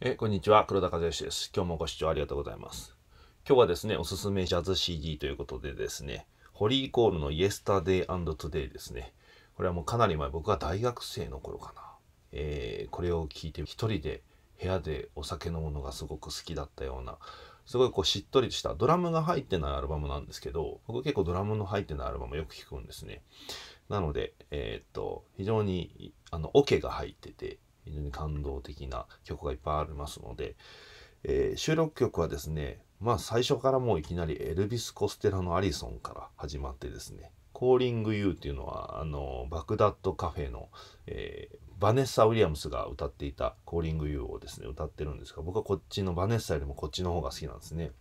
えこんにちは黒田和義です今日もご視聴ありがとうございます今日はですねおすすめジャズ CD ということでですねホリー・コールの Yesterday and Today ですねこれはもうかなり前僕は大学生の頃かな、えー、これを聞いて一人で部屋でお酒飲むのがすごく好きだったようなすごいこうしっとりしたドラムが入ってないアルバムなんですけど僕結構ドラムの入ってないアルバムよく聞くんですねなので、えー、っと非常にあのオケが入ってて非常に感動的な曲がいっぱいありますので、えー、収録曲はですねまあ最初からもういきなりエルビス・コステラのアリソンから始まってですね「コーリング・ユー」っていうのはあのバグダッドカフェの、えー、バネッサ・ウィリアムスが歌っていた「コーリング・ユー」をですね歌ってるんですが僕はこっちのバネッサよりもこっちの方が好きなんですね。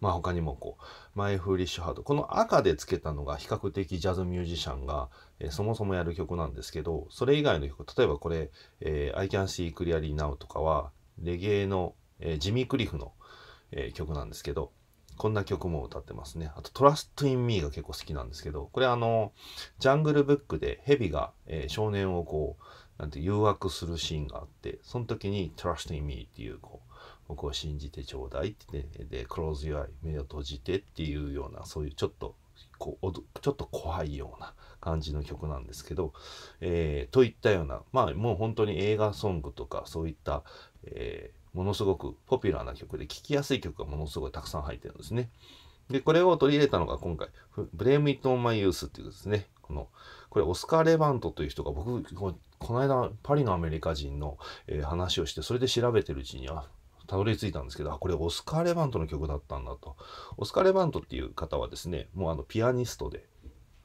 まあ、他にもこうマイフーリッシュハートこの赤でつけたのが比較的ジャズミュージシャンが、えー、そもそもやる曲なんですけどそれ以外の曲例えばこれ「えー、I Can See Clearly Now」とかはレゲエの、えー、ジミー・クリフの、えー、曲なんですけどこんな曲も歌ってますね。あと、トラスト・イン・ミーが結構好きなんですけど、これあの、ジャングルブックでヘビが、えー、少年をこう、なんて誘惑するシーンがあって、その時にトラスト・イン・ミーっていうこう、僕を信じてちょうだいってねで close your eye 目を閉じてっていうようなそういうちょっとこうちょっと怖いような感じの曲なんですけど、えー、といったようなまあもう本当に映画ソングとかそういった、えー、ものすごくポピュラーな曲で聴きやすい曲がものすごいたくさん入ってるんですね。で、これを取り入れたのが今回、ブレーム・イット・マイ・ユースっていうですね、この、これオスカー・レバントという人が僕、この間パリのアメリカ人の、えー、話をして、それで調べてるうちに、あ、たどり着いたんですけどあこれオスカー・レバントの曲だったんだとオスカー・レバントっていう方はですねもうあのピアニストで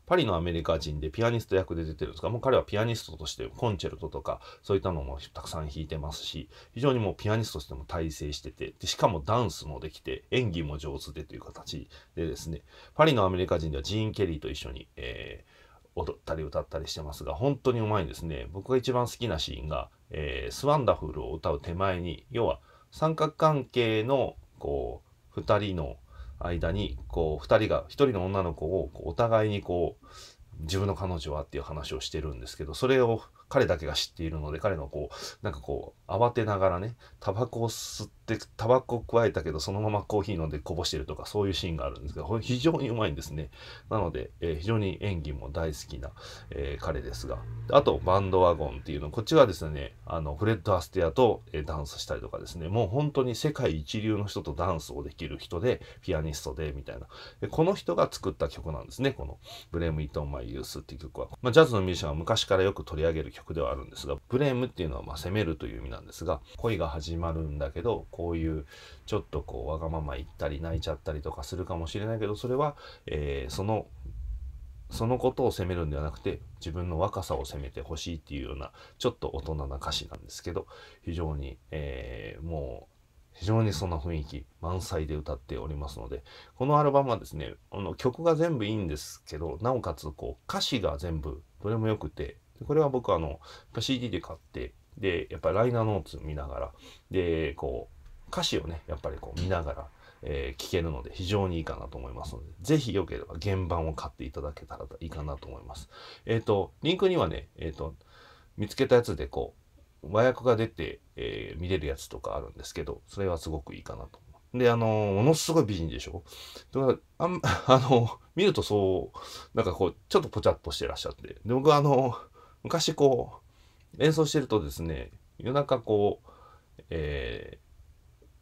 パリのアメリカ人でピアニスト役で出てるんですがもう彼はピアニストとしてコンチェルトとかそういったのもたくさん弾いてますし非常にもうピアニストとしても大成しててでしかもダンスもできて演技も上手でという形でですねパリのアメリカ人ではジーン・ケリーと一緒に、えー、踊ったり歌ったりしてますが本当にうまいんですね僕が一番好きなシーンが「えー、スワンダフル」を歌う手前に要は「三角関係のこう2人の間にこう2人が1人の女の子をお互いにこう自分の彼女はっていう話をしてるんですけどそれを彼だけが知っているので、彼のこう、なんかこう、慌てながらね、タバコを吸って、タバコを加えたけど、そのままコーヒー飲んでこぼしてるとか、そういうシーンがあるんですけど、非常にうまいんですね。なので、えー、非常に演技も大好きな、えー、彼ですが、あと、バンドワゴンっていうの、こっちはですね、あの、フレッド・アステアと、えー、ダンスしたりとかですね、もう本当に世界一流の人とダンスをできる人で、ピアニストで、みたいな。この人が作った曲なんですね、この、ブレム・イトン・マイ・ユースっていう曲は。まあ、ジャズのミュージシャンは昔からよく取り上げる曲曲ではあるんですが、ブレームっていうのはま攻めるという意味なんですが、恋が始まるんだけど、こういうちょっとこうわがまま言ったり泣いちゃったりとかするかもしれないけど、それは、えー、そのそのことを責めるんではなくて自分の若さを責めてほしいっていうようなちょっと大人な歌詞なんですけど非常に、えー、もう非常にそんな雰囲気満載で歌っておりますのでこのアルバムはですねあの曲が全部いいんですけどなおかつこう歌詞が全部どれもよくてこれは僕あの、CD で買って、で、やっぱりライナーノーツ見ながら、で、こう、歌詞をね、やっぱりこう見ながら、えー、聞けるので非常にいいかなと思いますので、ぜひよければ原版を買っていただけたらいいかなと思います。えっ、ー、と、リンクにはね、えっ、ー、と、見つけたやつでこう、和訳が出て、え見れるやつとかあるんですけど、それはすごくいいかなとで、あの、ものすごい美人でしょだから、あ あの、見るとそう、なんかこう、ちょっとぽちゃっとしてらっしゃって。で、僕はあの、昔こう演奏してるとですね夜中こう、え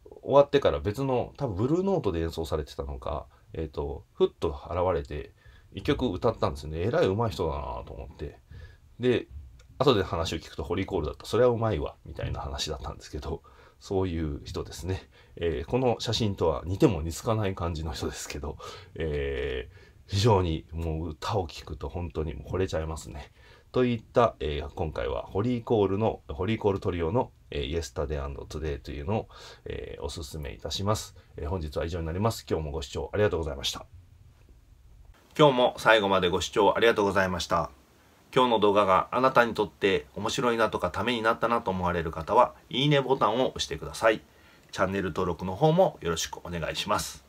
ー、終わってから別の多分ブルーノートで演奏されてたのか、えーと、ふっと現れて一曲歌ったんですねえらい上手い人だなと思ってで後で話を聞くとホリーコールだったそれはうまいわみたいな話だったんですけどそういう人ですね、えー、この写真とは似ても似つかない感じの人ですけど、えー、非常にもう歌を聴くと本当にもう惚れちゃいますね。といった、えー、今回はホリーコールの、ホリーコールトリオの、えー、イエスタデートゥデイというのを、えー、おすすめいたします、え本日は以上になります。今日もご視聴ありがとうございました。今日も最後までご視聴ありがとうございました。今日の動画があなたにとって面白いなとかためになったなと思われる方は、いいねボタンを押してください。チャンネル登録の方もよろしくお願いします。